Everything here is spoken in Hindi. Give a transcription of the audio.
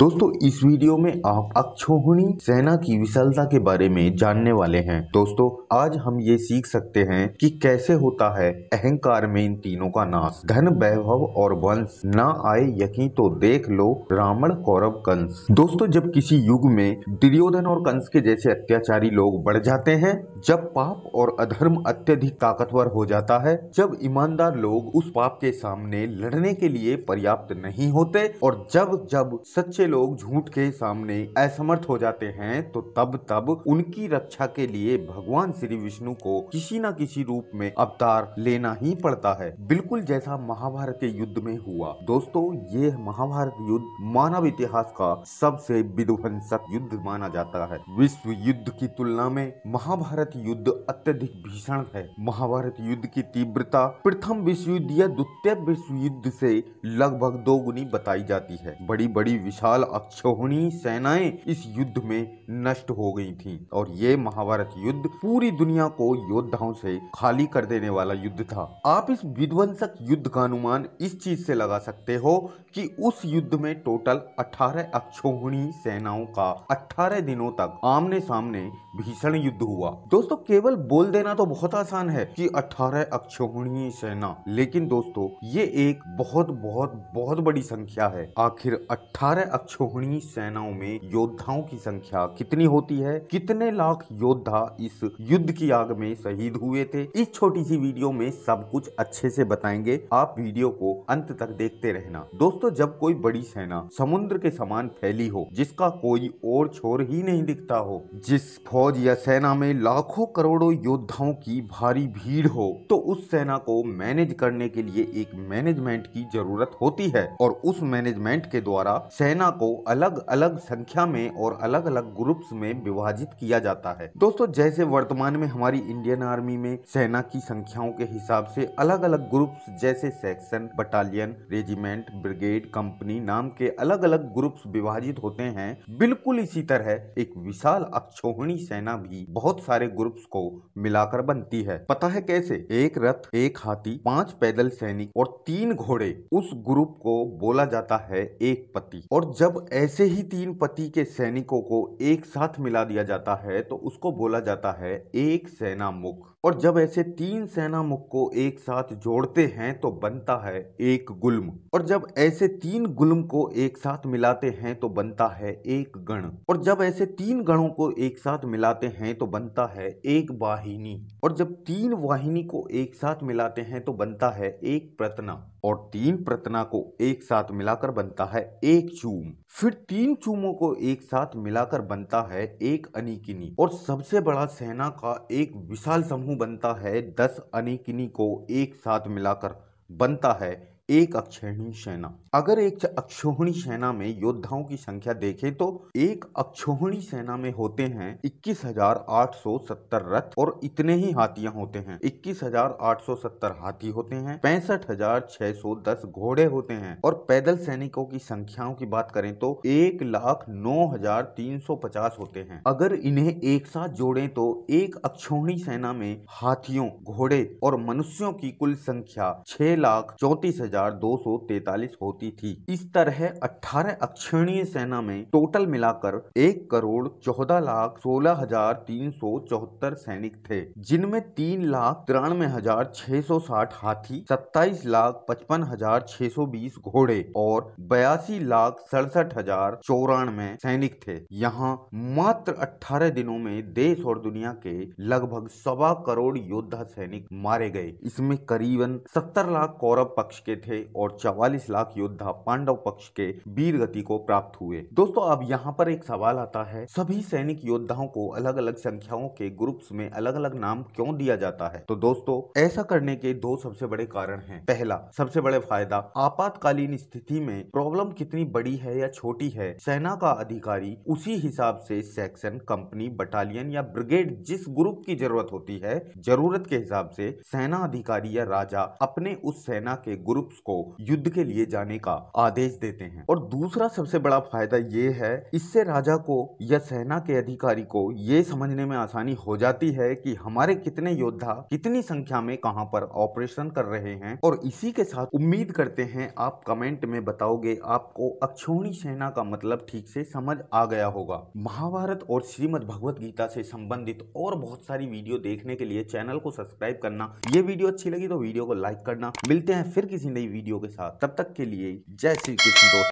दोस्तों इस वीडियो में आप अक्षोहिणी सेना की विशालता के बारे में जानने वाले हैं दोस्तों आज हम ये सीख सकते हैं कि कैसे होता है अहंकार में इन तीनों का नाश धन वैभव और वंश ना आए यकीन तो देख लो रावण कौरव कंस दोस्तों जब किसी युग में दुर्योधन और कंस के जैसे अत्याचारी लोग बढ़ जाते हैं जब पाप और अधर्म अत्यधिक ताकतवर हो जाता है जब ईमानदार लोग उस पाप के सामने लड़ने के लिए पर्याप्त नहीं होते और जब जब सच्चे से लोग झूठ के सामने असमर्थ हो जाते हैं तो तब तब उनकी रक्षा के लिए भगवान श्री विष्णु को किसी न किसी रूप में अवतार लेना ही पड़ता है बिल्कुल जैसा महाभारत के युद्ध में हुआ दोस्तों ये महाभारत युद्ध मानव इतिहास का सबसे विध्वंसक युद्ध माना जाता है विश्व युद्ध की तुलना में महाभारत युद्ध अत्यधिक भीषण है महाभारत युद्ध की तीव्रता प्रथम विश्व युद्ध या द्वितीय विश्व युद्ध से लगभग दो गुनी बताई जाती है बड़ी बड़ी विशाल विशाल अक्षोहणी सेनाएं इस युद्ध में नष्ट हो गई थीं और ये महाभारत युद्ध पूरी दुनिया को योद्धाओं से खाली कर देने वाला युद्ध था आप इस विध्वंसक युद्ध का अनुमान इस चीज से लगा सकते हो कि उस युद्ध में टोटल 18 अक्षोहणी सेनाओं का 18 दिनों तक आमने सामने भीषण युद्ध हुआ दोस्तों केवल बोल देना तो बहुत आसान है कि 18 अक्षोहणी सेना लेकिन दोस्तों ये एक बहुत बहुत बहुत बड़ी संख्या है आखिर 18 अक्षोहिणी सेनाओं में योद्धाओं की संख्या कितनी होती है कितने लाख योद्धा इस युद्ध की आग में शहीद हुए थे इस छोटी सी वीडियो में सब कुछ अच्छे से बताएंगे आप वीडियो को अंत तक देखते रहना दोस्तों जब कोई बड़ी सेना समुद्र के समान फैली हो जिसका कोई और छोर ही नहीं दिखता हो जिस फौज या सेना में लाखों करोड़ों योद्धाओं की भारी भीड़ हो तो उस सेना को मैनेज करने के लिए एक मैनेजमेंट की जरूरत होती है और उस मैनेजमेंट के द्वारा सेना घटना को अलग अलग संख्या में और अलग अलग ग्रुप्स में विभाजित किया जाता है दोस्तों जैसे वर्तमान में हमारी इंडियन आर्मी में सेना की संख्याओं के हिसाब से अलग अलग ग्रुप्स जैसे section battalion regiment brigade company नाम के अलग अलग ग्रुप्स विभाजित होते हैं बिल्कुल इसी तरह एक विशाल अक्षोहिणी सेना भी बहुत सारे ग्रुप्स को मिलाकर बनती है पता है कैसे एक रथ एक हाथी पांच पैदल सैनिक और तीन घोड़े उस ग्रुप को बोला जाता है एक पति और जब ऐसे ही तीन पति के सैनिकों को एक साथ मिला दिया जाता है तो उसको बोला जाता है एक सेना मुख और जब ऐसे तीन सेना मुख को एक साथ जोड़ते हैं तो बनता है एक गुल्म और जब ऐसे तीन गुल्म को एक साथ मिलाते हैं तो बनता है एक गण और जब ऐसे तीन गणों को एक साथ मिलाते हैं तो बनता है एक वाहिनी और जब तीन वाहिनी को एक साथ मिलाते हैं तो बनता है एक प्रतना और तीन प्रतना को एक साथ मिलाकर बनता है एक चूम फिर तीन चूमों को एक साथ मिलाकर बनता है एक अनिकिनी और सबसे बड़ा सेना का एक विशाल समूह समूह बनता है दस अनेकिनी को एक साथ मिलाकर बनता है एक अक्षोहिणी सेना अगर एक अक्षोहिणी सेना में योद्धाओं की संख्या देखें तो एक अक्षोहिणी सेना में होते हैं 21,870 रथ और इतने ही हाथियां होते हैं 21,870 हाथी होते हैं पैंसठ घोड़े होते हैं और पैदल सैनिकों की संख्याओं की बात करें तो एक लाख नौ हजार तीन सौ पचास होते हैं अगर इन्हें एक साथ जोड़े तो एक अक्षोहिणी सेना में हाथियों घोड़े और मनुष्यों की कुल संख्या छह लाख चौतीस हजार 1243 होती थी इस तरह 18 अक्षणीय सेना में टोटल मिलाकर एक करोड़ चौदह लाख सोलह हजार तीन सौ चौहत्तर सैनिक थे जिनमें तीन लाख तिरानवे हजार छह सौ साठ हाथी सत्ताईस लाख पचपन हजार छह सौ बीस घोड़े और बयासी लाख सड़सठ हजार चौरानवे सैनिक थे यहाँ मात्र 18 दिनों में देश और दुनिया के लगभग सवा करोड़ योद्धा सैनिक मारे गए इसमें करीबन सत्तर लाख कौरव पक्ष के थे थे और चवालीस लाख योद्धा पांडव पक्ष के वीर गति को प्राप्त हुए दोस्तों अब यहाँ पर एक सवाल आता है सभी सैनिक योद्धाओं को अलग अलग संख्याओं के ग्रुप्स में अलग अलग नाम क्यों दिया जाता है तो दोस्तों ऐसा करने के दो सबसे बड़े कारण है पहला सबसे बड़े फायदा आपातकालीन स्थिति में प्रॉब्लम कितनी बड़ी है या छोटी है सेना का अधिकारी उसी हिसाब से सेक्शन कंपनी बटालियन या ब्रिगेड जिस ग्रुप की जरूरत होती है जरूरत के हिसाब से सेना अधिकारी या राजा अपने उस सेना के ग्रुप उसको को युद्ध के लिए जाने का आदेश देते हैं और दूसरा सबसे बड़ा फायदा ये है इससे राजा को या सेना के अधिकारी को ये समझने में आसानी हो जाती है कि हमारे कितने योद्धा कितनी संख्या में कहां पर ऑपरेशन कर रहे हैं और इसी के साथ उम्मीद करते हैं आप कमेंट में बताओगे आपको अक्षोणी सेना का मतलब ठीक से समझ आ गया होगा महाभारत और श्रीमद भगवत गीता से संबंधित और बहुत सारी वीडियो देखने के लिए चैनल को सब्सक्राइब करना ये वीडियो अच्छी लगी तो वीडियो को लाइक करना मिलते हैं फिर किसी नई नई वीडियो के साथ तब तक के लिए जय श्री कृष्ण दोस्त